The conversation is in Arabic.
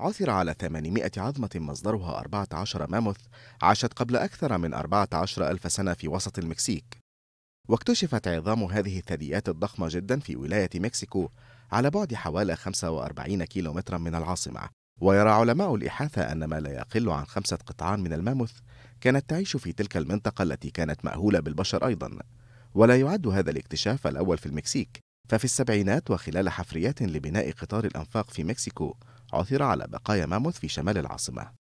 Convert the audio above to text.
عثر على 800 عظمة مصدرها 14 ماموث عاشت قبل أكثر من 14 ألف سنة في وسط المكسيك واكتشفت عظام هذه الثدييات الضخمة جدا في ولاية مكسيكو على بعد حوالي 45 كيلومترا من العاصمة ويرى علماء الإحاثة أن ما لا يقل عن خمسة قطعان من الماموث كانت تعيش في تلك المنطقة التي كانت مأهولة بالبشر أيضا ولا يعد هذا الاكتشاف الأول في المكسيك ففي السبعينات وخلال حفريات لبناء قطار الأنفاق في مكسيكو عثر على بقايا ماموث في شمال العاصمة